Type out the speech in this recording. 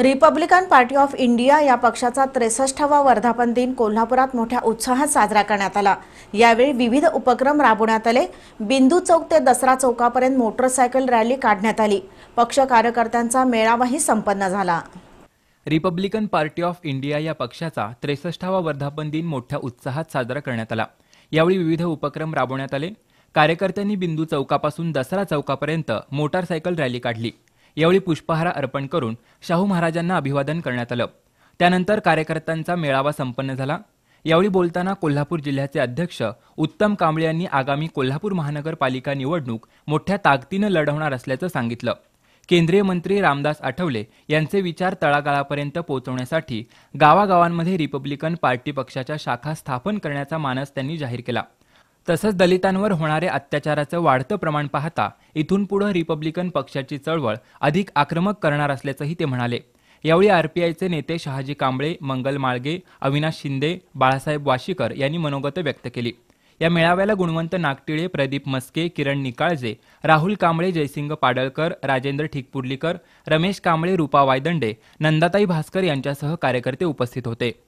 Republican party of India या पक्षाचा त्रेसष्टावा वर्धापन दिन कोल्हापुरात मोठ्या उत्साहात साजरा करण्यात आला यावेळी विविध उपक्रम राबवण्यात आले बिंदू चौक ते दसरा चौकापर्यंत मोटरसायकल रॅली काढण्यात आली पक्ष कार्यकर्त्यांचा मेळावाही संपन्न झाला रिपब्लिकन पार्टी ऑफ इंडिया या पक्षाचा त्रेसष्टावा वर्धापन दिन मोठ्या उत्साहात साजरा करण्यात आला यावेळी विविध उपक्रम राबवण्यात आले कार्यकर्त्यांनी बिंदू चौकापासून दसरा चौकापर्यंत मोटारसायकल रॅली काढली यावेळी पुष्पहार अर्पण करून शाहू महाराजांना अभिवादन करण्यात आलं त्यानंतर कार्यकर्त्यांचा मेळावा संपन्न झाला यावेळी बोलताना कोल्हापूर जिल्ह्याचे अध्यक्ष उत्तम कांबळे यांनी आगामी कोल्हापूर महानगरपालिका निवडणूक मोठ्या ताकदीनं लढवणार असल्याचं सांगितलं केंद्रीय मंत्री रामदास आठवले यांचे विचार तळागाळापर्यंत पोहोचवण्यासाठी गावागावांमध्ये रिपब्लिकन पार्टी पक्षाच्या शाखा स्थापन करण्याचा मानस त्यांनी जाहीर केला तसंच दलितांवर होणाऱ्या अत्याचाराचं वाढतं प्रमाण पाहता इथून पुढं रिपब्लिकन पक्षाची चळवळ अधिक आक्रमक करणार असल्याचंही ते म्हणाले यावेळी आरपीआयचे नेते शहाजी कांबळे मंगल माळगे अविनाश शिंदे बाळासाहेब वाशीकर यांनी मनोगत व्यक्त केली या मेळाव्याला गुणवंत नागटिळे प्रदीप मस्के किरण निकाळजे राहुल कांबळे जयसिंग पाडळकर राजेंद्र ठिकपुर्लीकर रमेश कांबळे रुपा वायदंडे नंदाताई भास्कर यांच्यासह कार्यकर्ते उपस्थित होते